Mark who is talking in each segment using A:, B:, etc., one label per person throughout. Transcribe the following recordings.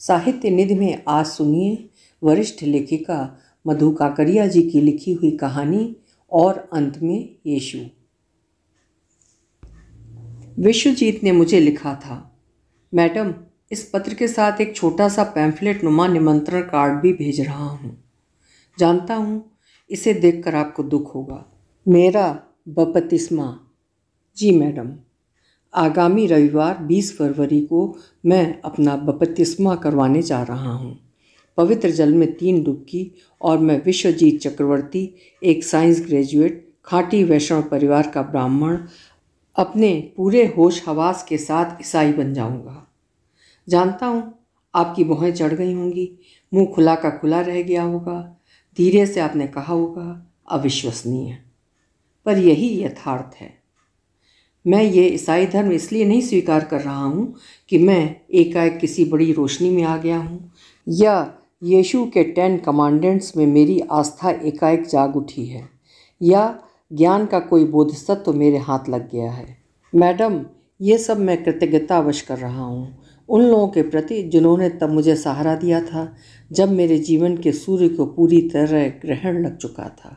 A: साहित्य निधि में आज सुनिए वरिष्ठ लेखिका मधु काकरिया जी की लिखी हुई कहानी और अंत में यीशु विश्वजीत ने मुझे लिखा था मैडम इस पत्र के साथ एक छोटा सा पैम्फलेट नुमा निमंत्रण कार्ड भी भेज रहा हूँ जानता हूँ इसे देखकर आपको दुख होगा मेरा बपतिस्मा जी मैडम आगामी रविवार 20 फरवरी को मैं अपना बपतिस्मा करवाने जा रहा हूँ पवित्र जल में तीन डुबकी और मैं विश्वजीत चक्रवर्ती एक साइंस ग्रेजुएट खाटी वैष्णव परिवार का ब्राह्मण अपने पूरे होश हवास के साथ ईसाई बन जाऊंगा जानता हूँ आपकी बहें चढ़ गई होंगी मुंह खुला का खुला रह गया होगा धीरे से आपने कहा होगा अविश्वसनीय पर यही यथार्थ है मैं ये ईसाई धर्म इसलिए नहीं स्वीकार कर रहा हूँ कि मैं एकाएक किसी बड़ी रोशनी में आ गया हूँ या यीशु के टेन कमांडेंट्स में मेरी आस्था एकाएक जाग उठी है या ज्ञान का कोई बोधसत्व तो मेरे हाथ लग गया है मैडम ये सब मैं कृतज्ञतावश कर रहा हूँ उन लोगों के प्रति जिन्होंने तब मुझे सहारा दिया था जब मेरे जीवन के सूर्य को पूरी तरह ग्रहण लग चुका था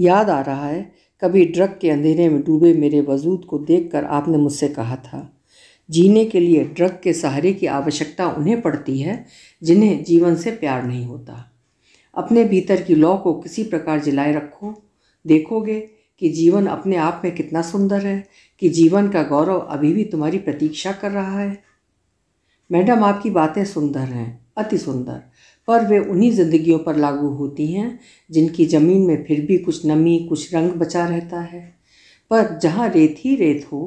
A: याद आ रहा है कभी ड्रग के अंधेरे में डूबे मेरे वजूद को देखकर आपने मुझसे कहा था जीने के लिए ड्रग के सहारे की आवश्यकता उन्हें पड़ती है जिन्हें जीवन से प्यार नहीं होता अपने भीतर की लौ को किसी प्रकार जलाए रखो देखोगे कि जीवन अपने आप में कितना सुंदर है कि जीवन का गौरव अभी भी तुम्हारी प्रतीक्षा कर रहा है मैडम आपकी बातें सुंदर हैं अति सुंदर पर वे उन्हीं ज़िंदगियों पर लागू होती हैं जिनकी ज़मीन में फिर भी कुछ नमी कुछ रंग बचा रहता है पर जहाँ रेत ही रेत हो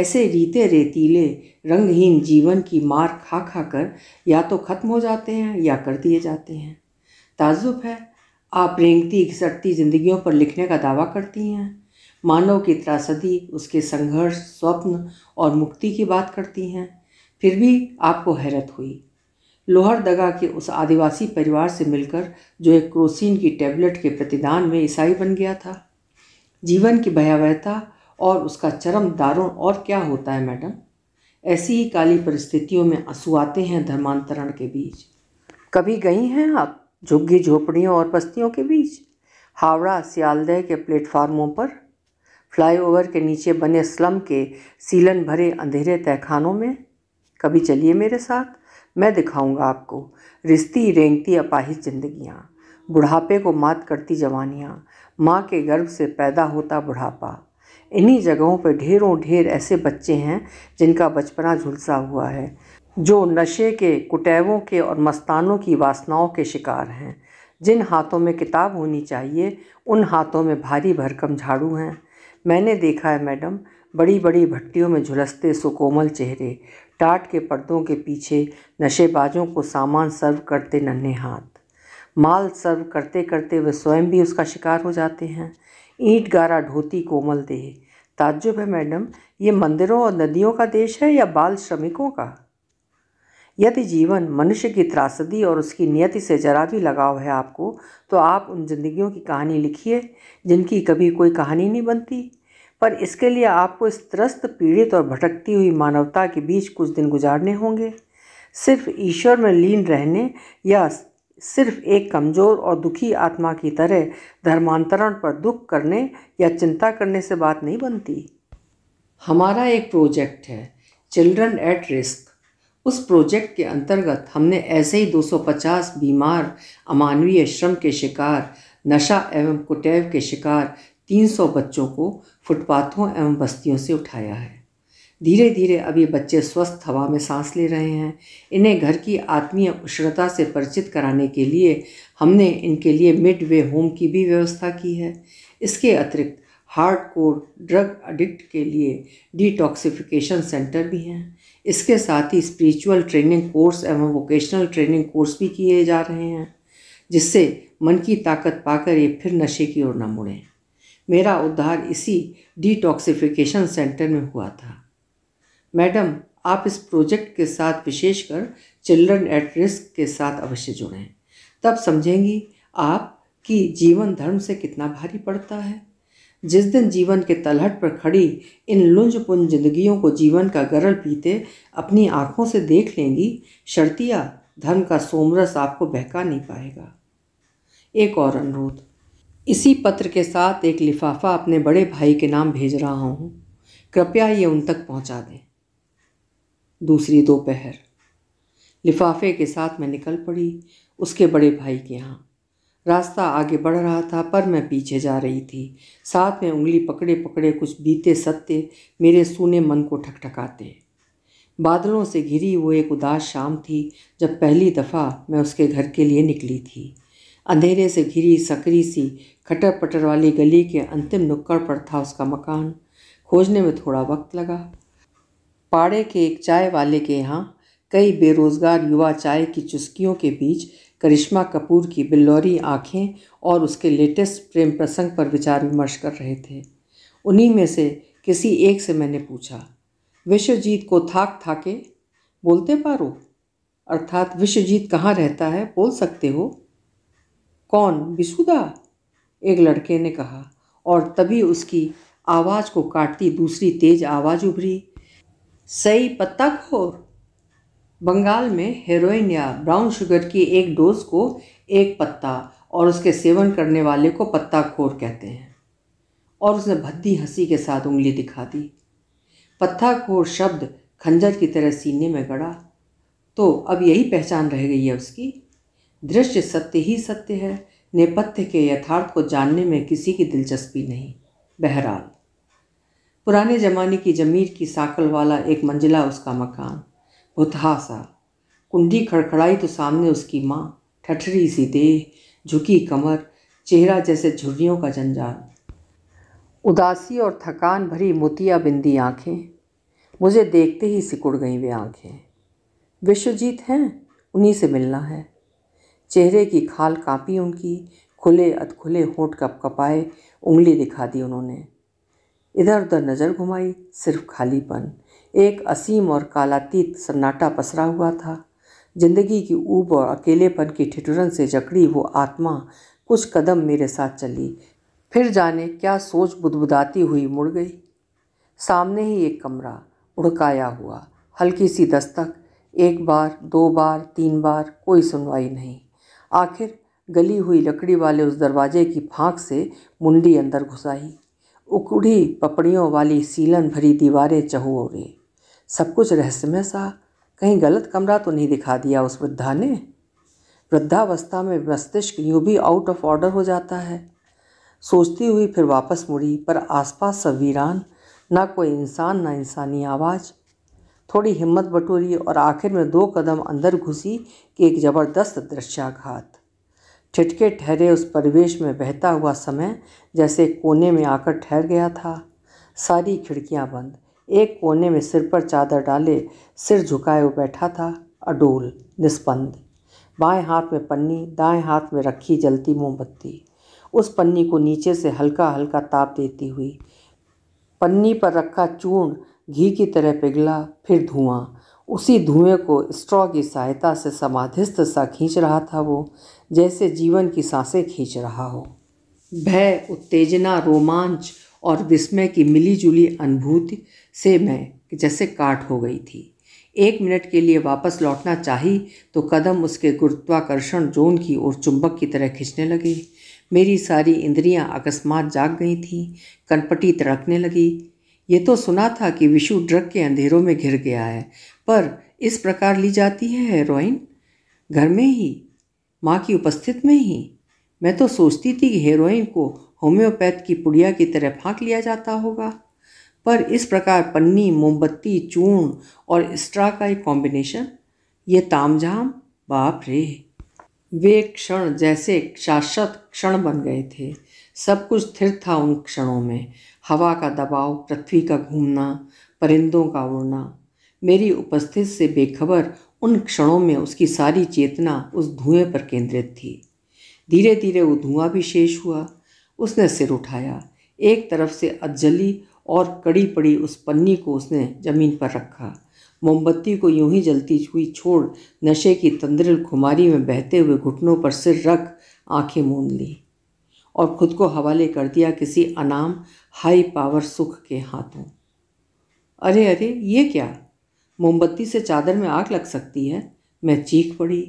A: ऐसे रीते रेतीले रंगहीन जीवन की मार खा खा कर या तो ख़त्म हो जाते हैं या कर दिए जाते हैं ताजुब है आप रेंगती घिसटती ज़िंदगियों पर लिखने का दावा करती हैं मानव की त्रासदी उसके संघर्ष स्वप्न और मुक्ति की बात करती हैं फिर भी आपको हैरत हुई लोहरदगा के उस आदिवासी परिवार से मिलकर जो एक क्रोसिन की टैबलेट के प्रतिदान में ईसाई बन गया था जीवन की भयावहता और उसका चरम दारुण और क्या होता है मैडम ऐसी ही काली परिस्थितियों में आंसू आते हैं धर्मांतरण के बीच कभी गई हैं आप झुग्गी झोपड़ियों और बस्तियों के बीच हावड़ा सियालदह के प्लेटफार्मों पर फ्लाईओवर के नीचे बने स्लम के सीलन भरे अंधेरे तहखानों में कभी चलिए मेरे साथ मैं दिखाऊंगा आपको रिश्ती रेंगती अपाहिज जिंदगियाँ बुढ़ापे को मात करती जवानियाँ माँ के गर्भ से पैदा होता बुढ़ापा इन्हीं जगहों पर ढेरों ढेर ऐसे बच्चे हैं जिनका बचपना झुलसा हुआ है जो नशे के कुटैवों के और मस्तानों की वासनाओं के शिकार हैं जिन हाथों में किताब होनी चाहिए उन हाथों में भारी भरकम झाड़ू हैं मैंने देखा है मैडम बड़ी बड़ी भट्टियों में झुलसते सुकोमल चेहरे टाट के पर्दों के पीछे नशेबाजों को सामान सर्व करते नन्हे हाथ माल सर्व करते करते वे स्वयं भी उसका शिकार हो जाते हैं ईंट गारा ढोती कोमल देह ताज्जुब है मैडम ये मंदिरों और नदियों का देश है या बाल श्रमिकों का यदि जीवन मनुष्य की त्रासदी और उसकी नियति से जरा भी लगाव है आपको तो आप उन जिंदगियों की कहानी लिखिए जिनकी कभी कोई कहानी नहीं बनती पर इसके लिए आपको इस त्रस्त पीड़ित और भटकती हुई मानवता के बीच कुछ दिन गुजारने होंगे सिर्फ ईश्वर में लीन रहने या सिर्फ एक कमज़ोर और दुखी आत्मा की तरह धर्मांतरण पर दुख करने या चिंता करने से बात नहीं बनती हमारा एक प्रोजेक्ट है चिल्ड्रन एट रिस्क उस प्रोजेक्ट के अंतर्गत हमने ऐसे ही 250 बीमार अमानवीय श्रम के शिकार नशा एवं कुटैव के शिकार 300 बच्चों को फुटपाथों एवं बस्तियों से उठाया है धीरे धीरे अब ये बच्चे स्वस्थ हवा में सांस ले रहे हैं इन्हें घर की आत्मीय उष्णता से परिचित कराने के लिए हमने इनके लिए मिड वे होम की भी व्यवस्था की है इसके अतिरिक्त हार्ड कोर ड्रग अडिक्ट के लिए डिटॉक्सिफिकेशन सेंटर भी हैं इसके साथ ही स्पिरिचुअल ट्रेनिंग कोर्स एवं वोकेशनल ट्रेनिंग कोर्स भी किए जा रहे हैं जिससे मन की ताकत पाकर ये फिर नशे की ओर न मुड़ें मेरा उद्धार इसी डिटॉक्सिफिकेशन सेंटर में हुआ था मैडम आप इस प्रोजेक्ट के साथ विशेषकर चिल्ड्रन एट रिस्क के साथ अवश्य जुड़ें तब समझेंगी आप कि जीवन धर्म से कितना भारी पड़ता है जिस दिन जीवन के तलहट पर खड़ी इन लुंज पुंज जिंदगियों को जीवन का गरल पीते अपनी आँखों से देख लेंगी शर्तिया धर्म का सोमरस आपको बहका नहीं पाएगा एक और अनुरोध इसी पत्र के साथ एक लिफाफा अपने बड़े भाई के नाम भेज रहा हूँ कृपया ये उन तक पहुँचा दें दूसरी दोपहर लिफाफे के साथ मैं निकल पड़ी उसके बड़े भाई के यहाँ रास्ता आगे बढ़ रहा था पर मैं पीछे जा रही थी साथ में उंगली पकड़े पकड़े कुछ बीते सत्य मेरे सूने मन को ठकठकाते बादलों से घिरी वो एक उदास शाम थी जब पहली दफ़ा मैं उसके घर के लिए निकली थी अंधेरे से घिरी सकरी सी खटर पटर वाली गली के अंतिम नुक्कड़ पर था उसका मकान खोजने में थोड़ा वक्त लगा पाड़े के एक चाय वाले के यहाँ कई बेरोज़गार युवा चाय की चुस्कियों के बीच करिश्मा कपूर की बिल्लौरी आँखें और उसके लेटेस्ट प्रेम प्रसंग पर विचार विमर्श कर रहे थे उन्हीं में से किसी एक से मैंने पूछा विश्वजीत को थाक थाके बोलते पारो अर्थात विश्वजीत कहाँ रहता है बोल सकते हो कौन बिसुदा एक लड़के ने कहा और तभी उसकी आवाज़ को काटती दूसरी तेज आवाज़ उभरी सही पत्ता खोर बंगाल में हेरोइन या ब्राउन शुगर की एक डोज को एक पत्ता और उसके सेवन करने वाले को पत्ता खोर कहते हैं और उसने भद्दी हंसी के साथ उंगली दिखा दी पत्था खोर शब्द खंजर की तरह सीने में गड़ा तो अब यही पहचान रह गई है उसकी दृश्य सत्य ही सत्य है नेपथ्य के यथार्थ को जानने में किसी की दिलचस्पी नहीं बहरहाल पुराने जमाने की जमीर की साकल वाला एक मंजिला उसका मकान भुतहासा कुंडी खड़खड़ाई तो सामने उसकी माँ ठठरी सी देह झुकी कमर चेहरा जैसे झुर्रियों का जंजाल उदासी और थकान भरी मोतिया बिंदी आँखें मुझे देखते ही सिकुड़ गईं वे आँखें विश्वजीत हैं उन्हीं से मिलना है चेहरे की खाल काँपी उनकी खुले अधखुले होठ कपकपाए उंगली दिखा दी उन्होंने इधर उधर नज़र घुमाई सिर्फ खालीपन एक असीम और कालातीत सन्नाटा पसरा हुआ था जिंदगी की ऊब और अकेलेपन की ठिठुरन से जकड़ी वो आत्मा कुछ कदम मेरे साथ चली फिर जाने क्या सोच बुदबुदाती हुई मुड़ गई सामने ही एक कमरा उड़काया हुआ हल्की सी दस्तक एक बार दो बार तीन बार कोई सुनवाई नहीं आखिर गली हुई लकड़ी वाले उस दरवाजे की फाँक से मुंडी अंदर घुसाई उकड़ी पपड़ियों वाली सीलन भरी दीवारें चहुओं सब कुछ रहस्यमय सा कहीं गलत कमरा तो नहीं दिखा दिया उस वृद्धा ने वृद्धावस्था में मस्तिष्क यूँ भी आउट ऑफ ऑर्डर हो जाता है सोचती हुई फिर वापस मुड़ी पर आसपास सब वीरान ना कोई इंसान ना इंसानी आवाज़ थोड़ी हिम्मत बटोरी और आखिर में दो कदम अंदर घुसी कि एक ज़बरदस्त दृश्याघात ठिठके ठहरे उस परिवेश में बहता हुआ समय जैसे कोने में आकर ठहर गया था सारी खिड़कियां बंद एक कोने में सिर पर चादर डाले सिर झुकाए वो बैठा था अडोल निस्पंद बाएं हाथ में पन्नी दाएं हाथ में रखी जलती मोमबत्ती उस पन्नी को नीचे से हल्का हल्का ताप देती हुई पन्नी पर रखा चूर्ण घी की तरह पिघला फिर धुआं उसी धुएं को स्ट्रॉ की सहायता से समाधिस्थ सा खींच रहा था वो जैसे जीवन की सांसें खींच रहा हो भय उत्तेजना रोमांच और विस्मय की मिली जुली अनुभूति से मैं जैसे काट हो गई थी एक मिनट के लिए वापस लौटना चाही तो कदम उसके गुरुत्वाकर्षण जोन की ओर चुंबक की तरह खींचने लगे मेरी सारी इंद्रियां अकस्मात जाग गई थीं कनपटी तड़कने लगी ये तो सुना था कि विशु ड्रग के अंधेरों में घिर गया है पर इस प्रकार ली जाती है हेरोइन घर में ही माँ की उपस्थित में ही मैं तो सोचती थी कि हेरोइन को होम्योपैथ की पुड़िया की तरह फाँक लिया जाता होगा पर इस प्रकार पन्नी मोमबत्ती चूर्ण और स्ट्रा का एक कॉम्बिनेशन ये तामझाम बाप रे वे क्षण जैसे शाश्वत क्षण बन गए थे सब कुछ स्थिर था उन क्षणों में हवा का दबाव पृथ्वी का घूमना परिंदों का उड़ना मेरी उपस्थिति से बेखबर उन क्षणों में उसकी सारी चेतना उस धुएं पर केंद्रित थी धीरे धीरे वो धुआं भी शेष हुआ उसने सिर उठाया एक तरफ से अजली और कड़ी पड़ी उस पन्नी को उसने ज़मीन पर रखा मोमबत्ती को यूं ही जलती हुई छोड़ नशे की तंद्रिल खुमारी में बहते हुए घुटनों पर सिर रख आंखें मूंद ली और खुद को हवाले कर दिया किसी अनाम हाई पावर सुख के हाथों अरे अरे ये क्या मोमबत्ती से चादर में आग लग सकती है मैं चीख पड़ी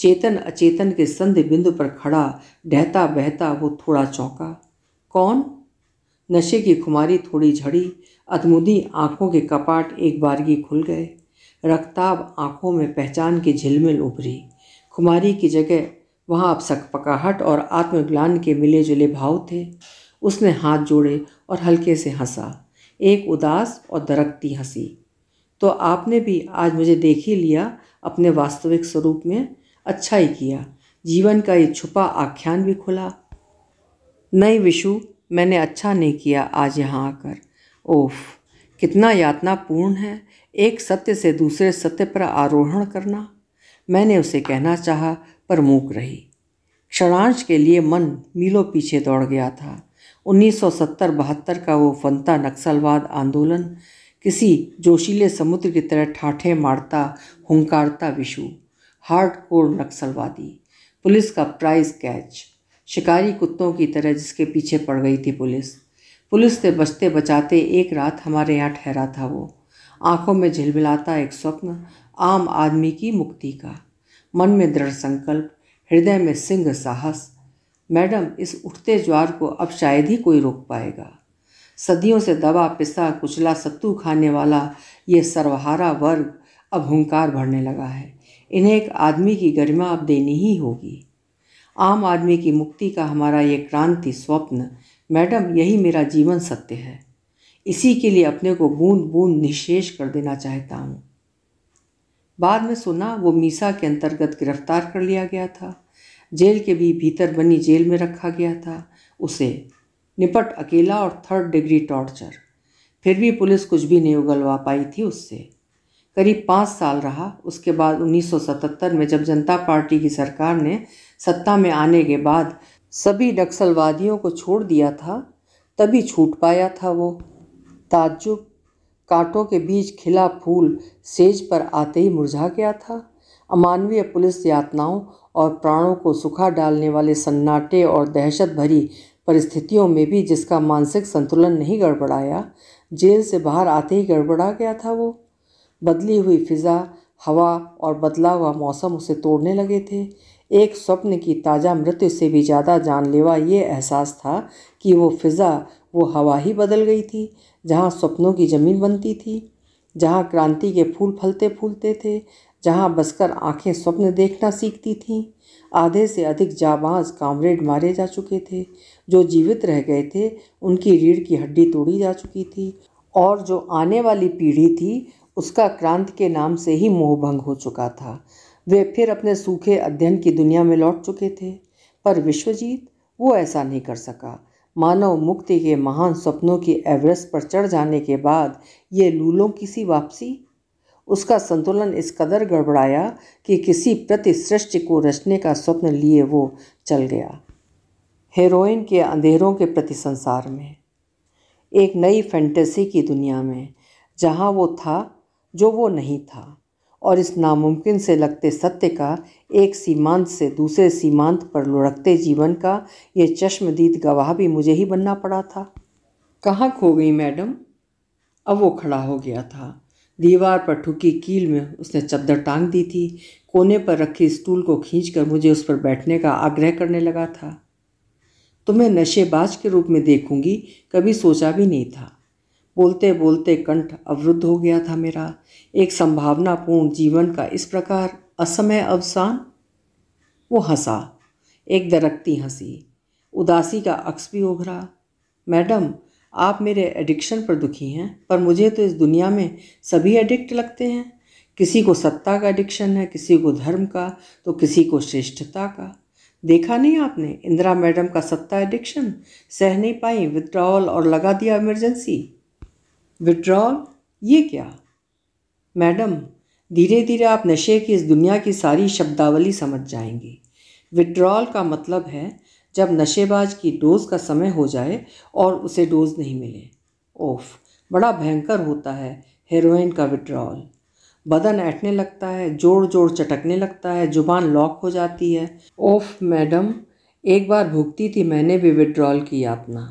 A: चेतन अचेतन के संधि बिंदु पर खड़ा डहता बहता वो थोड़ा चौंका कौन नशे की खुमारी थोड़ी झड़ी अदमुदी आंखों के कपाट एक बारगी खुल गए रक्ताब आंखों में पहचान की झिलमिल उभरी खुमारी की जगह वहाँ अब सकपकाहट और आत्मग्लान के मिले जुले भाव थे उसने हाथ जोड़े और हल्के से हंसा एक उदास और दरकती हंसी तो आपने भी आज मुझे देख ही लिया अपने वास्तविक स्वरूप में अच्छा ही किया जीवन का ये छुपा आख्यान भी खुला नहीं विशु मैंने अच्छा नहीं किया आज यहाँ आकर ओफ कितना यातनापूर्ण है एक सत्य से दूसरे सत्य पर आरोहण करना मैंने उसे कहना चाहा पर मूक रही क्षणांश के लिए मन मीलों पीछे दौड़ गया था 1970-72 का वो फंता नक्सलवाद आंदोलन किसी जोशीले समुद्र की तरह ठाठे मारता हुंकारता विशु हार्ड कोर नक्सलवादी पुलिस का प्राइज कैच शिकारी कुत्तों की तरह जिसके पीछे पड़ गई थी पुलिस पुलिस से बचते बचाते एक रात हमारे यहाँ ठहरा था वो आंखों में झिलमिलाता एक स्वप्न आम आदमी की मुक्ति का मन में दृढ़ संकल्प हृदय में सिंह साहस मैडम इस उठते ज्वार को अब शायद ही कोई रोक पाएगा सदियों से दबा पिसा कुचला सत्तू खाने वाला ये सर्वहारा वर्ग अब हंकार भरने लगा है इन्हें एक आदमी की गरिमा अब देनी ही होगी आम आदमी की मुक्ति का हमारा ये क्रांति स्वप्न मैडम यही मेरा जीवन सत्य है इसी के लिए अपने को बूंद बूंद निशेष कर देना चाहता हूँ बाद में सुना वो मीसा के अंतर्गत गिरफ्तार कर लिया गया था जेल के भी भीतर बनी जेल में रखा गया था उसे निपट अकेला और थर्ड डिग्री टॉर्चर फिर भी पुलिस कुछ भी नहीं उगलवा पाई थी उससे करीब पाँच साल रहा उसके बाद 1977 में जब जनता पार्टी की सरकार ने सत्ता में आने के बाद सभी नक्सलवादियों को छोड़ दिया था तभी छूट पाया था वो ताज्जुब कांटों के बीच खिला फूल सेज पर आते ही मुरझा गया था अमानवीय पुलिस यातनाओं और प्राणों को सुखा डालने वाले सन्नाटे और दहशत भरी परिस्थितियों में भी जिसका मानसिक संतुलन नहीं गड़बड़ाया जेल से बाहर आते ही गड़बड़ा गया था वो बदली हुई फिज़ा हवा और बदला हुआ मौसम उसे तोड़ने लगे थे एक स्वप्न की ताज़ा मृत्यु से भी ज़्यादा जानलेवा ये एहसास था कि वो फिज़ा वो हवा ही बदल गई थी जहाँ सपनों की ज़मीन बनती थी जहाँ क्रांति के फूल फलते फूलते थे जहाँ बसकर आंखें स्वप्न देखना सीखती थीं आधे से अधिक जाबाज कामरेड मारे जा चुके थे जो जीवित रह गए थे उनकी रीढ़ की हड्डी तोड़ी जा चुकी थी और जो आने वाली पीढ़ी थी उसका क्रांति के नाम से ही मोहभंग हो चुका था वे फिर अपने सूखे अध्ययन की दुनिया में लौट चुके थे पर विश्वजीत वो ऐसा नहीं कर सका मानव मुक्ति के महान सपनों की एवरेस्ट पर चढ़ जाने के बाद ये लूलों की सी वापसी उसका संतुलन इस कदर गड़बड़ाया कि किसी प्रतिसृष्टि को रचने का स्वप्न लिए वो चल गया हेरोइन के अंधेरों के प्रति संसार में एक नई फैंटेसी की दुनिया में जहाँ वो था जो वो नहीं था और इस नामुमकिन से लगते सत्य का एक सीमांत से दूसरे सीमांत पर लुढ़कते जीवन का यह चश्मदीद गवाह भी मुझे ही बनना पड़ा था कहाँ खो गई मैडम अब वो खड़ा हो गया था दीवार पर ठुकी कील में उसने चद्दर टांग दी थी कोने पर रखी स्टूल को खींचकर मुझे उस पर बैठने का आग्रह करने लगा था तुम्हें नशेबाज के रूप में देखूंगी कभी सोचा भी नहीं था बोलते बोलते कंठ अवरुद्ध हो गया था मेरा एक संभावनापूर्ण जीवन का इस प्रकार असमय अवसान वो हंसा एक दरकती हंसी उदासी का अक्स भी उघरा मैडम आप मेरे एडिक्शन पर दुखी हैं पर मुझे तो इस दुनिया में सभी एडिक्ट लगते हैं किसी को सत्ता का एडिक्शन है किसी को धर्म का तो किसी को श्रेष्ठता का देखा नहीं आपने इंदिरा मैडम का सत्ता एडिक्शन सह नहीं पाई विड्रॉल और लगा दिया इमरजेंसी विड्रॉल ये क्या मैडम धीरे धीरे आप नशे की इस दुनिया की सारी शब्दावली समझ जाएंगे विड्रॉल का मतलब है जब नशेबाज की डोज़ का समय हो जाए और उसे डोज़ नहीं मिले ओफ बड़ा भयंकर होता है हेरोइन का विड्रॉल बदन ऐटने लगता है जोड़ जोड़ चटकने लगता है जुबान लॉक हो जाती है ओफ मैडम एक बार भुगती थी मैंने भी विड्रॉल की यातना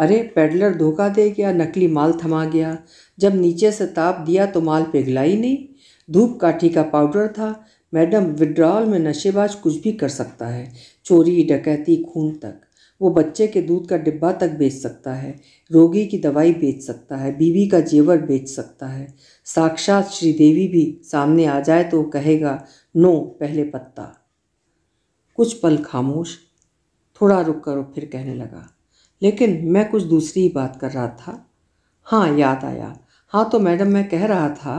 A: अरे पेडलर धोखा दे गया नकली माल थमा गया जब नीचे से ताप दिया तो माल पिघला ही नहीं धूप काठी का पाउडर था मैडम विड्रॉल में नशेबाज कुछ भी कर सकता है चोरी डकैती खून तक वो बच्चे के दूध का डिब्बा तक बेच सकता है रोगी की दवाई बेच सकता है बीवी का जेवर बेच सकता है साक्षात श्रीदेवी भी सामने आ जाए तो कहेगा नो पहले पत्ता कुछ पल खामोश थोड़ा रुक कर फिर कहने लगा लेकिन मैं कुछ दूसरी ही बात कर रहा था हाँ याद आया हाँ तो मैडम मैं कह रहा था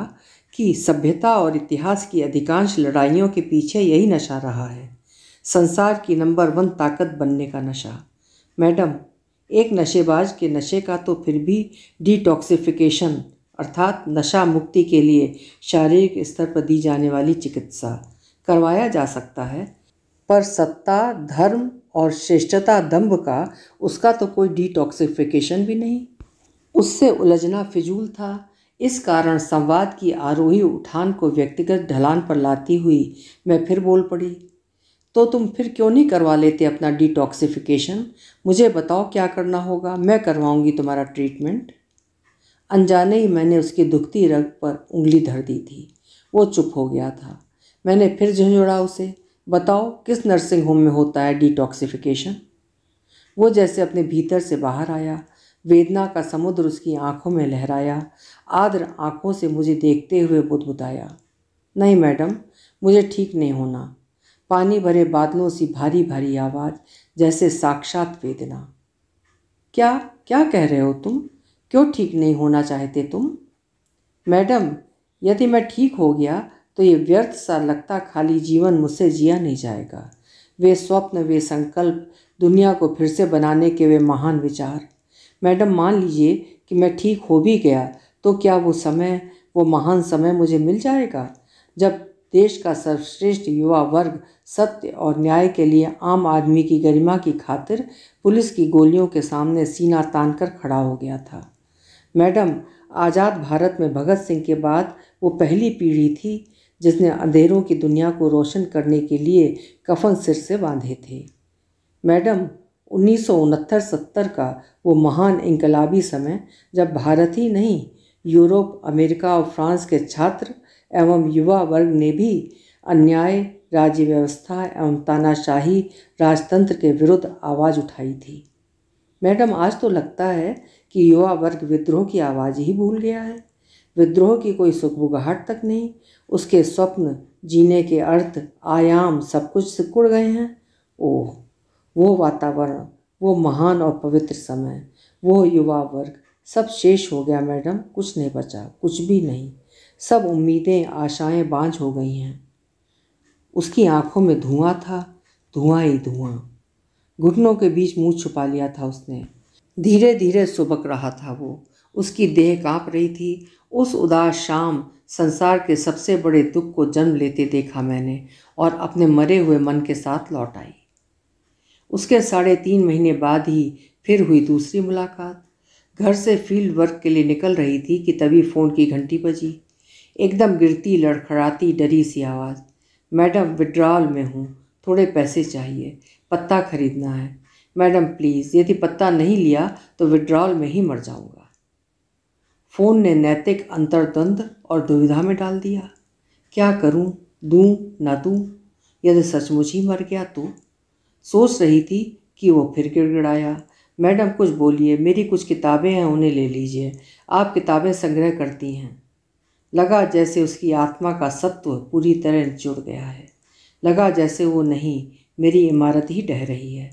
A: कि सभ्यता और इतिहास की अधिकांश लड़ाइयों के पीछे यही नशा रहा है संसार की नंबर वन ताकत बनने का नशा मैडम एक नशेबाज के नशे का तो फिर भी डिटॉक्सिफिकेशन अर्थात नशा मुक्ति के लिए शारीरिक स्तर पर दी जाने वाली चिकित्सा करवाया जा सकता है पर सत्ता धर्म और श्रेष्ठता दम्भ का उसका तो कोई डिटॉक्सिफिकेशन भी नहीं उससे उलझना फिजूल था इस कारण संवाद की आरोही उठान को व्यक्तिगत ढलान पर लाती हुई मैं फिर बोल पड़ी तो तुम फिर क्यों नहीं करवा लेते अपना डिटॉक्सिफिकेशन मुझे बताओ क्या करना होगा मैं करवाऊंगी तुम्हारा ट्रीटमेंट अनजाने ही मैंने उसकी दुखती रग पर उंगली धर दी थी वो चुप हो गया था मैंने फिर झुंझुड़ा उसे बताओ किस नर्सिंग होम में होता है डिटॉक्सिफिकेशन वो जैसे अपने भीतर से बाहर आया वेदना का समुद्र उसकी आंखों में लहराया आद्र आंखों से मुझे देखते हुए बुदबुदाया नहीं मैडम मुझे ठीक नहीं होना पानी भरे बादलों सी भारी भारी आवाज़ जैसे साक्षात वेदना क्या क्या कह रहे हो तुम क्यों ठीक नहीं होना चाहते तुम मैडम यदि मैं ठीक हो गया तो ये व्यर्थ सा लगता खाली जीवन मुझसे जिया नहीं जाएगा वे स्वप्न वे संकल्प दुनिया को फिर से बनाने के वे महान विचार मैडम मान लीजिए कि मैं ठीक हो भी गया तो क्या वो समय वो महान समय मुझे मिल जाएगा जब देश का सर्वश्रेष्ठ युवा वर्ग सत्य और न्याय के लिए आम आदमी की गरिमा की खातिर पुलिस की गोलियों के सामने सीना तान कर खड़ा हो गया था मैडम आज़ाद भारत में भगत सिंह के बाद वो पहली पीढ़ी थी जिसने अंधेरों की दुनिया को रोशन करने के लिए कफन सिर से बांधे थे मैडम उन्नीस सौ सत्तर का वो महान इनकलाबी समय जब भारत ही नहीं यूरोप अमेरिका और फ्रांस के छात्र एवं युवा वर्ग ने भी अन्याय राज्य व्यवस्था एवं तानाशाही राजतंत्र के विरुद्ध आवाज़ उठाई थी मैडम आज तो लगता है कि युवा वर्ग विद्रोह की आवाज़ ही भूल गया है विद्रोह की कोई सुखबुगाहट तक नहीं उसके स्वप्न जीने के अर्थ आयाम सब कुछ सिकुड़ गए हैं ओह वो वातावरण वो महान और पवित्र समय वो युवा वर्ग सब शेष हो गया मैडम कुछ नहीं बचा कुछ भी नहीं सब उम्मीदें आशाएं बांझ हो गई हैं उसकी आंखों में धुआं था धुआं ही धुआं घुटनों के बीच मुंह छुपा लिया था उसने धीरे धीरे सुबक रहा था वो उसकी देह कांप रही थी उस उदास शाम संसार के सबसे बड़े दुख को जन्म लेते देखा मैंने और अपने मरे हुए मन के साथ लौट आई उसके साढ़े तीन महीने बाद ही फिर हुई दूसरी मुलाकात घर से फील्ड वर्क के लिए निकल रही थी कि तभी फ़ोन की घंटी बजी एकदम गिरती लड़खड़ाती डरी सी आवाज़ मैडम विड्रॉल में हूँ थोड़े पैसे चाहिए पत्ता खरीदना है मैडम प्लीज़ यदि पत्ता नहीं लिया तो विड्रॉल में ही मर जाऊँगा फ़ोन ने नैतिक अंतर्द्वंद और दुविधा में डाल दिया क्या करूं दू ना दू यदि सचमुच ही मर गया तो सोच रही थी कि वो फिर गिड़गिड़ाया मैडम कुछ बोलिए मेरी कुछ किताबें हैं उन्हें ले लीजिए आप किताबें संग्रह करती हैं लगा जैसे उसकी आत्मा का सत्व पूरी तरह जुड़ गया है लगा जैसे वो नहीं मेरी इमारत ही ढह रही है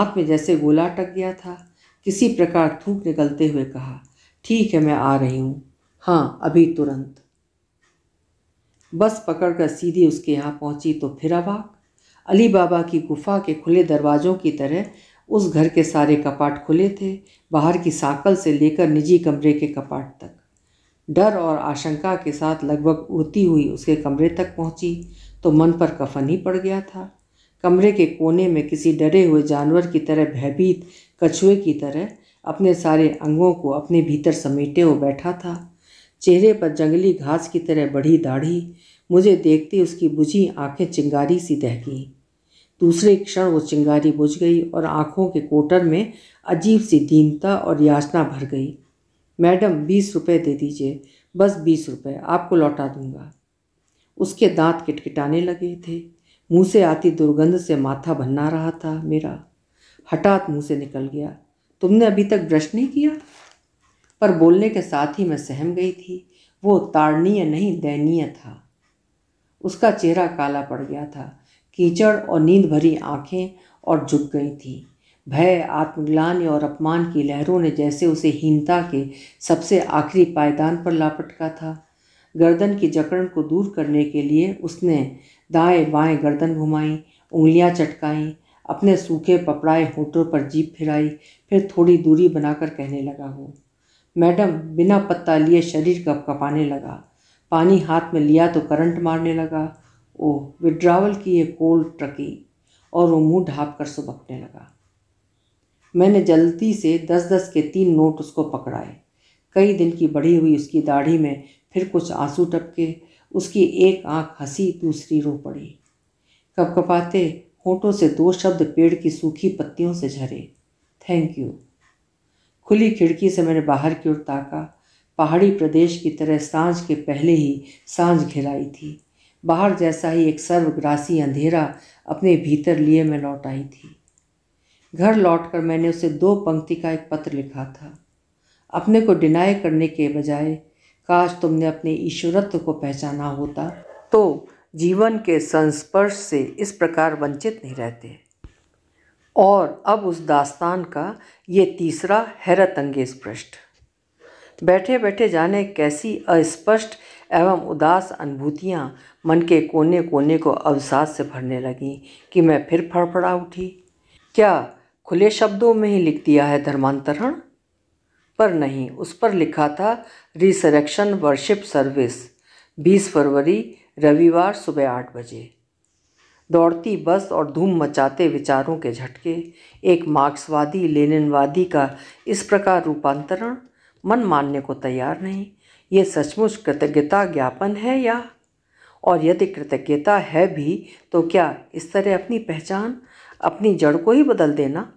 A: आँख में जैसे गोला टक गया था किसी प्रकार थूक निकलते हुए कहा ठीक है मैं आ रही हूँ हाँ अभी तुरंत बस पकड़कर सीधी उसके यहाँ पहुँची तो फिर अबाक अली बाबा की गुफा के खुले दरवाज़ों की तरह उस घर के सारे कपाट खुले थे बाहर की साकल से लेकर निजी कमरे के कपाट तक डर और आशंका के साथ लगभग उड़ती हुई उसके कमरे तक पहुंची तो मन पर कफन ही पड़ गया था कमरे के कोने में किसी डरे हुए जानवर की तरह भयभीत कछुए की तरह अपने सारे अंगों को अपने भीतर समेटे हुए बैठा था चेहरे पर जंगली घास की तरह बढ़ी दाढ़ी मुझे देखते उसकी बुझी आंखें चिंगारी सी दहकी दूसरे क्षण वो चिंगारी बुझ गई और आंखों के कोटर में अजीब सी दीनता और याचना भर गई मैडम बीस रुपए दे दीजिए बस बीस रुपए आपको लौटा दूंगा उसके दांत किटकिटाने लगे थे मुंह से आती दुर्गंध से माथा भन्ना रहा था मेरा हठात मुंह से निकल गया तुमने अभी तक ब्रश नहीं किया पर बोलने के साथ ही मैं सहम गई थी वो ताड़नीय नहीं दयनीय था उसका चेहरा काला पड़ गया था कीचड़ और नींद भरी आंखें और झुक गई थी भय आत्मग्लान और अपमान की लहरों ने जैसे उसे हीनता के सबसे आखिरी पायदान पर लापटका था गर्दन की जकड़न को दूर करने के लिए उसने दाएं बाएं गर्दन घुमाई उंगलियां चटकाईं अपने सूखे पपड़ाए होटों पर जीप फिराई फिर थोड़ी दूरी बनाकर कहने लगा वो मैडम बिना पत्ता लिए शरीर कप कपाने लगा पानी हाथ में लिया तो करंट मारने लगा ओ विड्रावल की ये कोल्ड ट्रकी और वो मुंह ढाँप कर सुबकने लगा मैंने जल्दी से दस दस के तीन नोट उसको पकड़ाए कई दिन की बढ़ी हुई उसकी दाढ़ी में फिर कुछ आंसू टपके उसकी एक आंख हंसी दूसरी रो पड़ी कपकपाते होठों से दो शब्द पेड़ की सूखी पत्तियों से झरे थैंक यू खुली खिड़की से मैंने बाहर की ओर ताका पहाड़ी प्रदेश की तरह सांझ के पहले ही सांझ घिराई थी बाहर जैसा ही एक सर्वग्रासी अंधेरा अपने भीतर लिए मैं लौट आई थी घर लौटकर मैंने उसे दो पंक्ति का एक पत्र लिखा था अपने को डिनाई करने के बजाय काश तुमने अपने ईश्वरत्व को पहचाना होता तो जीवन के संस्पर्श से इस प्रकार वंचित नहीं रहते और अब उस दास्तान का ये तीसरा हैरत अंगेज पृष्ठ बैठे बैठे जाने कैसी अस्पष्ट एवं उदास अनुभूतियाँ मन के कोने कोने को अवसाद से भरने लगीं कि मैं फिर फड़फड़ा उठी क्या खुले शब्दों में ही लिख दिया है धर्मांतरण पर नहीं उस पर लिखा था रिसरेक्शन वर्शिप सर्विस 20 फरवरी रविवार सुबह आठ बजे दौड़ती बस और धूम मचाते विचारों के झटके एक मार्क्सवादी लेनिनवादी का इस प्रकार रूपांतरण मन मानने को तैयार नहीं ये सचमुच कृतज्ञता ज्ञापन है या और यदि कृतज्ञता है भी तो क्या इस तरह अपनी पहचान अपनी जड़ को ही बदल देना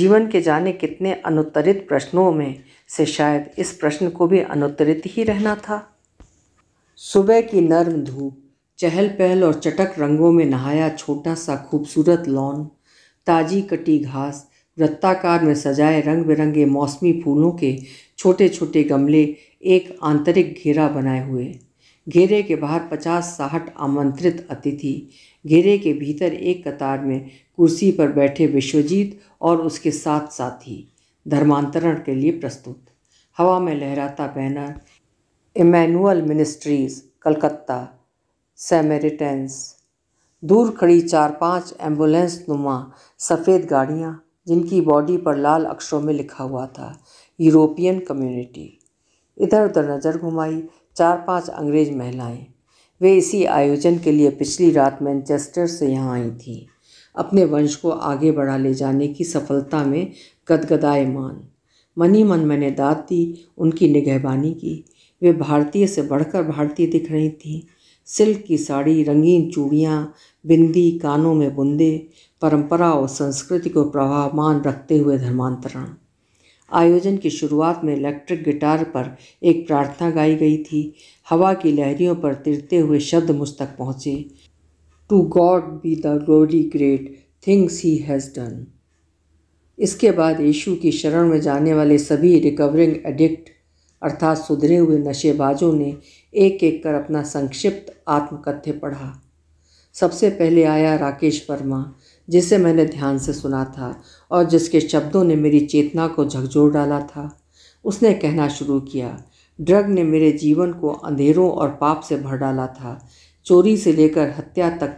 A: जीवन के जाने कितने अनुत्तरित प्रश्नों में से शायद इस प्रश्न को भी अनुत्तरित ही रहना था सुबह की नर्म धूप चहल पहल और चटक रंगों में नहाया छोटा सा खूबसूरत लॉन ताजी कटी घास वृत्ताकार में सजाए रंग बिरंगे मौसमी फूलों के छोटे छोटे गमले एक आंतरिक घेरा बनाए हुए घेरे के बाहर पचास साहठ आमंत्रित अतिथि घेरे के भीतर एक कतार में कुर्सी पर बैठे विश्वजीत और उसके साथ साथी धर्मांतरण के लिए प्रस्तुत हवा में लहराता banner Emmanuel Ministries Calcutta Samaritans दूर खड़ी चार पांच एम्बुलेंस नुमा सफ़ेद गाड़ियाँ जिनकी बॉडी पर लाल अक्षरों में लिखा हुआ था यूरोपियन कम्युनिटी इधर उधर नज़र घुमाई चार पांच अंग्रेज महिलाएं वे इसी आयोजन के लिए पिछली रात मैनचेस्टर से यहाँ आई थीं अपने वंश को आगे बढ़ा ले जाने की सफलता में गदगदाए मान मनी मन मैंने दाद दी उनकी निगहबानी की वे भारतीय से बढ़कर भारतीय दिख रही थीं सिल्क की साड़ी रंगीन चूड़ियाँ बिंदी कानों में बुंदे परंपरा और संस्कृति को प्रभावमान रखते हुए धर्मांतरण आयोजन की शुरुआत में इलेक्ट्रिक गिटार पर एक प्रार्थना गाई गई थी हवा की लहरियों पर तिरते हुए शब्द मुझ तक पहुँचे to God be the glory great things he has done इसके बाद यीशु की शरण में जाने वाले सभी रिकवरिंग एडिक्ट अर्थात सुधरे हुए नशेबाजों ने एक एक कर अपना संक्षिप्त आत्मकथ्य पढ़ा सबसे पहले आया राकेश वर्मा जिसे मैंने ध्यान से सुना था और जिसके शब्दों ने मेरी चेतना को झकझोर डाला था उसने कहना शुरू किया ड्रग ने मेरे जीवन को अंधेरों और पाप से भर डाला था चोरी से लेकर हत्या तक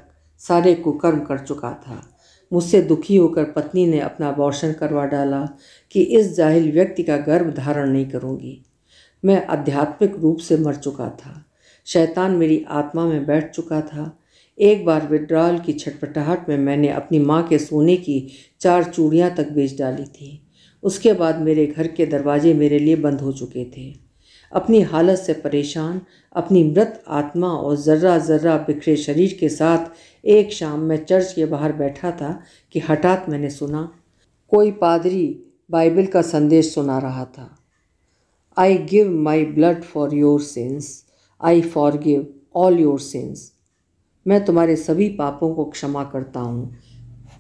A: सारे कुकर्म कर चुका था मुझसे दुखी होकर पत्नी ने अपना अबॉर्शन करवा डाला कि इस जाहिल व्यक्ति का गर्भ धारण नहीं करूँगी मैं आध्यात्मिक रूप से मर चुका था शैतान मेरी आत्मा में बैठ चुका था एक बार विड्रॉल की छटपटाहट में मैंने अपनी माँ के सोने की चार चूड़ियाँ तक बेच डाली थी उसके बाद मेरे घर के दरवाजे मेरे लिए बंद हो चुके थे अपनी हालत से परेशान अपनी मृत आत्मा और ज़र्रा ज़र्रा बिखरे शरीर के साथ एक शाम मैं चर्च के बाहर बैठा था कि हठात मैंने सुना कोई पादरी बाइबल का संदेश सुना रहा था I give my blood for your sense I forgive all your sense मैं तुम्हारे सभी पापों को क्षमा करता हूँ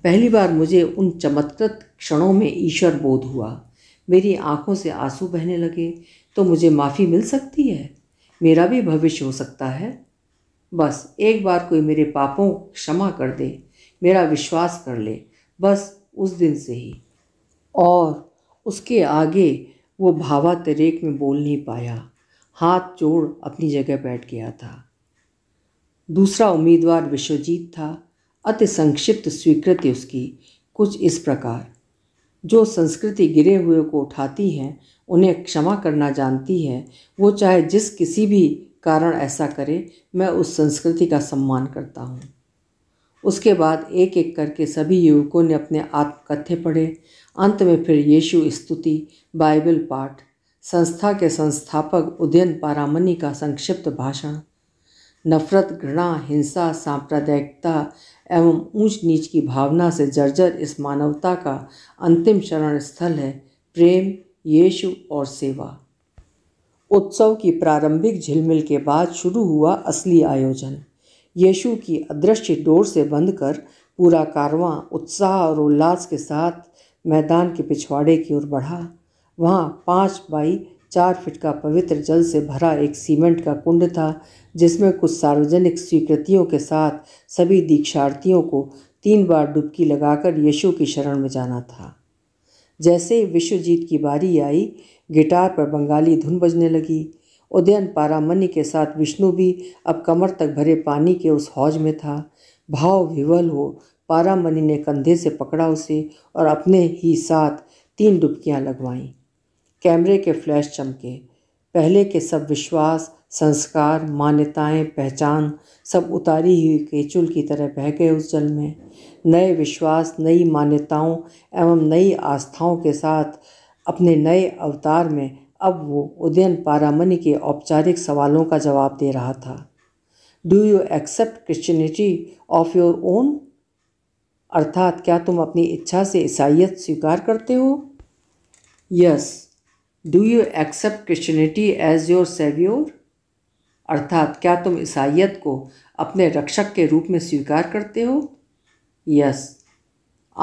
A: पहली बार मुझे उन चमत्कृत क्षणों में ईश्वर बोध हुआ मेरी आँखों से आंसू बहने लगे तो मुझे माफ़ी मिल सकती है मेरा भी भविष्य हो सकता है बस एक बार कोई मेरे पापों को क्षमा कर दे मेरा विश्वास कर ले बस उस दिन से ही और उसके आगे वो भावातिरेक में बोल नहीं पाया हाथ जोड़ अपनी जगह बैठ गया था दूसरा उम्मीदवार विश्वजीत था अति संक्षिप्त स्वीकृति उसकी कुछ इस प्रकार जो संस्कृति गिरे हुए को उठाती हैं उन्हें क्षमा करना जानती है वो चाहे जिस किसी भी कारण ऐसा करे मैं उस संस्कृति का सम्मान करता हूँ उसके बाद एक एक करके सभी युवकों ने अपने आत्मकथ्य पढ़े अंत में फिर यीशु स्तुति बाइबल पाठ संस्था के संस्थापक उदयन पारामनी का संक्षिप्त भाषण नफरत घृणा हिंसा सांप्रदायिकता एवं ऊंच नीच की भावना से जर्जर इस मानवता का अंतिम शरण स्थल है प्रेम यीशु और सेवा उत्सव की प्रारंभिक झिलमिल के बाद शुरू हुआ असली आयोजन यीशु की अदृश्य डोर से बंद कर पूरा कारवां उत्साह और उल्लास के साथ मैदान के पिछवाड़े की ओर बढ़ा वहाँ पाँच बाई चार फिट का पवित्र जल से भरा एक सीमेंट का कुंड था जिसमें कुछ सार्वजनिक स्वीकृतियों के साथ सभी दीक्षार्थियों को तीन बार डुबकी लगाकर यीशु की शरण में जाना था जैसे ही विश्वजीत की बारी आई गिटार पर बंगाली धुन बजने लगी उदयन पारामणि के साथ विष्णु भी अब कमर तक भरे पानी के उस हौज में था भाव विवल हो पारामणि ने कंधे से पकड़ा उसे और अपने ही साथ तीन डुबकियां लगवाईं कैमरे के फ्लैश चमके पहले के सब विश्वास संस्कार मान्यताएं, पहचान सब उतारी हुई केचुल की तरह बह गए उस जल में नए विश्वास नई मान्यताओं एवं नई आस्थाओं के साथ अपने नए अवतार में अब वो उदयन पारामणि के औपचारिक सवालों का जवाब दे रहा था do you accept Christianity of your own अर्थात क्या तुम अपनी इच्छा से ईसाइत स्वीकार करते हो yes do you accept Christianity as your saviour अर्थात क्या तुम ईसाइत को अपने रक्षक के रूप में स्वीकार करते हो यस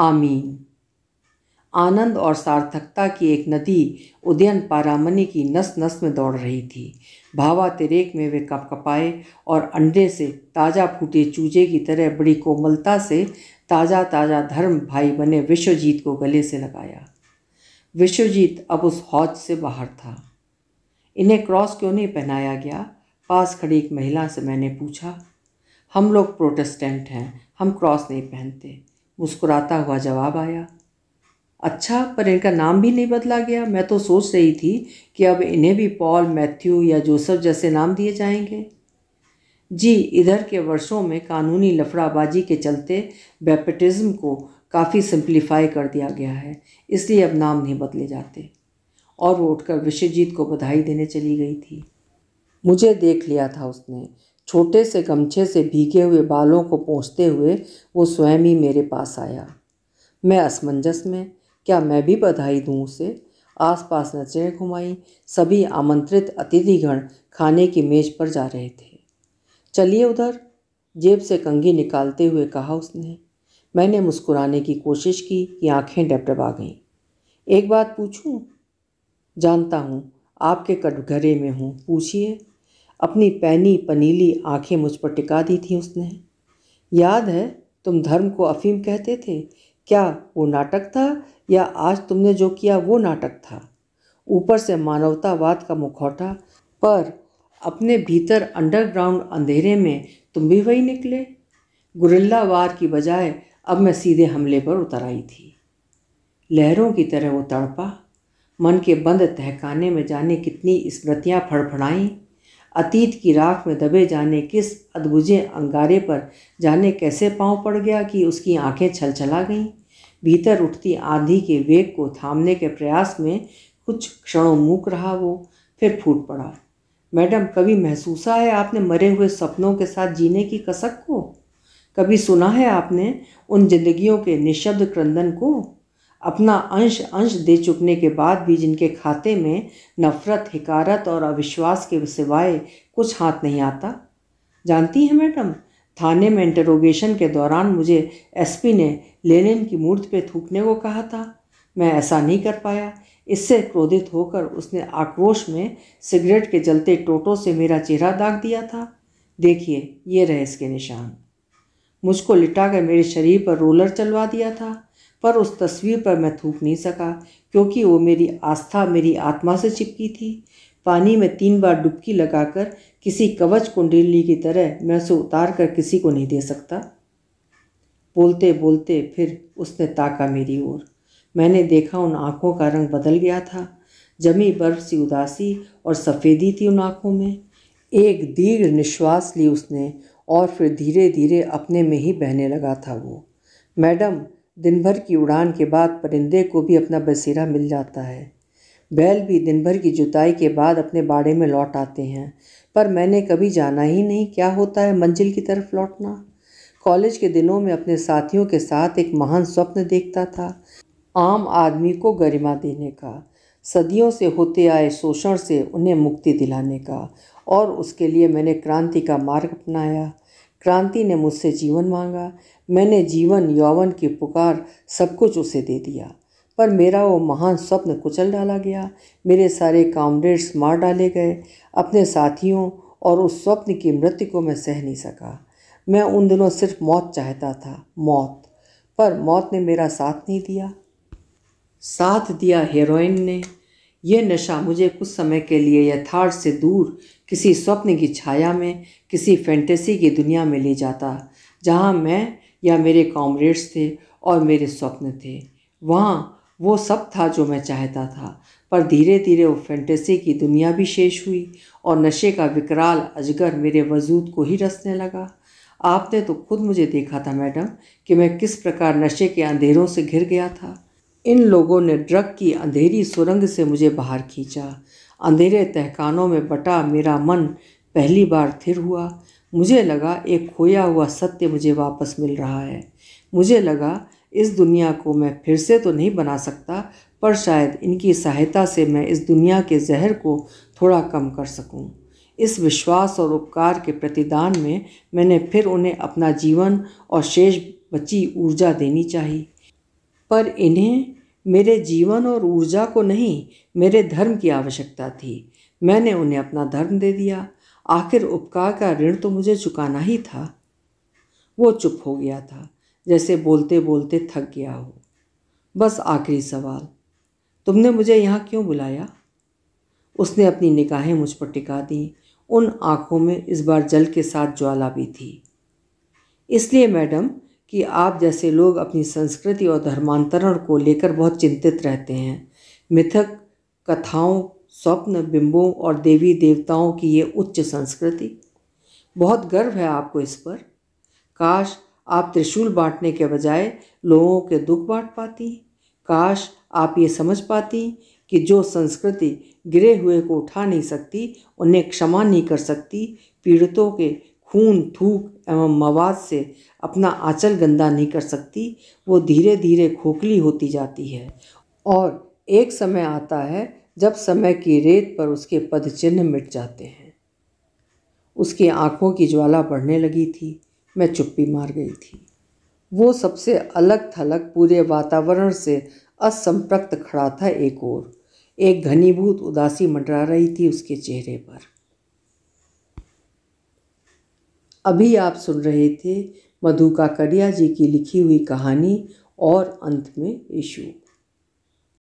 A: आमीन आनंद और सार्थकता की एक नदी उदयन पारामनी की नस नस में दौड़ रही थी भावातिरेक में वे कपकपाए और अंडे से ताज़ा फूटे चूजे की तरह बड़ी कोमलता से ताज़ा ताज़ा धर्म भाई बने विश्वजीत को गले से लगाया विश्वजीत अब उस हौज से बाहर था इन्हें क्रॉस क्यों नहीं पहनाया गया पास खड़ी एक महिला से मैंने पूछा हम लोग प्रोटेस्टेंट हैं हम क्रॉस नहीं पहनते मुस्कुराता हुआ जवाब आया अच्छा पर इनका नाम भी नहीं बदला गया मैं तो सोच रही थी कि अब इन्हें भी पॉल मैथ्यू या जोसेफ जैसे नाम दिए जाएंगे जी इधर के वर्षों में कानूनी लफड़ाबाजी के चलते बैप्टिज़्म को काफ़ी सिंप्लीफाई कर दिया गया है इसलिए अब नाम नहीं बदले जाते और वो उठकर विश्वजीत को बधाई देने चली गई थी मुझे देख लिया था उसने छोटे से गमछे से भीगे हुए बालों को पहुँचते हुए वो स्वयं ही मेरे पास आया मैं असमंजस में क्या मैं भी बधाई दूँ उसे आसपास नजरें घुमाई सभी आमंत्रित अतिथिगण खाने की मेज़ पर जा रहे थे चलिए उधर जेब से कंघी निकालते हुए कहा उसने मैंने मुस्कुराने की कोशिश की कि आंखें डबडबा गईं एक बात पूछूं जानता हूं आपके कटघरे में हूं पूछिए अपनी पैनी पनीली आंखें मुझ पर टिका दी थी उसने याद है तुम धर्म को अफीम कहते थे क्या वो नाटक था या आज तुमने जो किया वो नाटक था ऊपर से मानवतावाद का मुखौटा पर अपने भीतर अंडरग्राउंड अंधेरे में तुम भी वही निकले गुरिल्ला वार की बजाय अब मैं सीधे हमले पर उतर आई थी लहरों की तरह वो तड़पा मन के बंद तहकाने में जाने कितनी स्मृतियाँ फड़फड़ाईं अतीत की राख में दबे जाने किस अदबुझे अंगारे पर जाने कैसे पांव पड़ गया कि उसकी आंखें छलछला गईं भीतर उठती आंधी के वेग को थामने के प्रयास में कुछ क्षणों मूक रहा वो फिर फूट पड़ा मैडम कभी महसूसा है आपने मरे हुए सपनों के साथ जीने की कसक को कभी सुना है आपने उन जिंदगियों के निशब्द क्रंदन को अपना अंश अंश दे चुकने के बाद भी जिनके खाते में नफरत हिकारत और अविश्वास के सिवाय कुछ हाथ नहीं आता जानती हैं मैडम थाने में इंटरोगेशन के दौरान मुझे एसपी ने लेनिन की मूर्ति पे थूकने को कहा था मैं ऐसा नहीं कर पाया इससे क्रोधित होकर उसने आक्रोश में सिगरेट के जलते टोटों से मेरा चेहरा दाग दिया था देखिए ये रहे इसके निशान मुझको लिटा कर मेरे शरीर पर रोलर चलवा दिया था पर उस तस्वीर पर मैं थूक नहीं सका क्योंकि वो मेरी आस्था मेरी आत्मा से चिपकी थी पानी में तीन बार डुबकी लगाकर किसी कवच कुंडली की तरह मैं उसे उतार कर किसी को नहीं दे सकता बोलते बोलते फिर उसने ताका मेरी ओर मैंने देखा उन आँखों का रंग बदल गया था जमी बर्फ सी उदासी और सफ़ेदी थी उन आँखों में एक दीर्घ निश्वास ली उसने और फिर धीरे धीरे अपने में ही बहने लगा था वो मैडम दिन भर की उड़ान के बाद परिंदे को भी अपना बसेरा मिल जाता है बैल भी दिन भर की जुताई के बाद अपने बाड़े में लौट आते हैं पर मैंने कभी जाना ही नहीं क्या होता है मंजिल की तरफ लौटना कॉलेज के दिनों में अपने साथियों के साथ एक महान स्वप्न देखता था आम आदमी को गरिमा देने का सदियों से होते आए शोषण से उन्हें मुक्ति दिलाने का और उसके लिए मैंने क्रांति का मार्ग अपनाया क्रांति ने मुझसे जीवन मांगा मैंने जीवन यौवन की पुकार सब कुछ उसे दे दिया पर मेरा वो महान स्वप्न कुचल डाला गया मेरे सारे कॉमरेड्स मार डाले गए अपने साथियों और उस स्वप्न की मृत्यु को मैं सह नहीं सका मैं उन दिनों सिर्फ मौत चाहता था मौत पर मौत ने मेरा साथ नहीं दिया साथ दिया हेरोइन ने यह नशा मुझे कुछ समय के लिए यथार्थ से दूर किसी स्वप्न की छाया में किसी फैंटेसी की दुनिया में ले जाता जहाँ मैं या मेरे कॉमरेड्स थे और मेरे स्वप्न थे वहाँ वो सब था जो मैं चाहता था पर धीरे धीरे वो फैंटेसी की दुनिया भी शेष हुई और नशे का विकराल अजगर मेरे वजूद को ही रसने लगा आपने तो खुद मुझे देखा था मैडम कि मैं किस प्रकार नशे के अंधेरों से घिर गया था इन लोगों ने ड्रग की अंधेरी सुरंग से मुझे बाहर खींचा अंधेरे तहखानों में बटा मेरा मन पहली बार थिर हुआ मुझे लगा एक खोया हुआ सत्य मुझे वापस मिल रहा है मुझे लगा इस दुनिया को मैं फिर से तो नहीं बना सकता पर शायद इनकी सहायता से मैं इस दुनिया के जहर को थोड़ा कम कर सकूं। इस विश्वास और उपकार के प्रतिदान में मैंने फिर उन्हें अपना जीवन और शेष बची ऊर्जा देनी चाहिए पर इन्हें मेरे जीवन और ऊर्जा को नहीं मेरे धर्म की आवश्यकता थी मैंने उन्हें अपना धर्म दे दिया आखिर उपकार का ऋण तो मुझे चुकाना ही था वो चुप हो गया था जैसे बोलते बोलते थक गया हो बस आखिरी सवाल तुमने मुझे यहाँ क्यों बुलाया उसने अपनी निगाहें मुझ पर टिका दी उन आँखों में इस बार जल के साथ ज्वाला भी थी इसलिए मैडम कि आप जैसे लोग अपनी संस्कृति और धर्मांतरण को लेकर बहुत चिंतित रहते हैं मिथक कथाओं स्वप्न बिंबों और देवी देवताओं की ये उच्च संस्कृति बहुत गर्व है आपको इस पर काश आप त्रिशूल बांटने के बजाय लोगों के दुख बांट पाती काश आप ये समझ पाती कि जो संस्कृति गिरे हुए को उठा नहीं सकती उन्हें क्षमा नहीं कर सकती पीड़ितों के खून थूक एवं मवाद से अपना आंचल गंदा नहीं कर सकती वो धीरे धीरे खोखली होती जाती है और एक समय आता है जब समय की रेत पर उसके पद चिन्ह मिट जाते हैं उसकी आंखों की ज्वाला बढ़ने लगी थी मैं चुप्पी मार गई थी वो सबसे अलग थलग पूरे वातावरण से असंप्रक्त खड़ा था एक और एक घनीभूत उदासी मंडरा रही थी उसके चेहरे पर अभी आप सुन रहे थे मधु काकड़िया जी की लिखी हुई कहानी और अंत में यीशु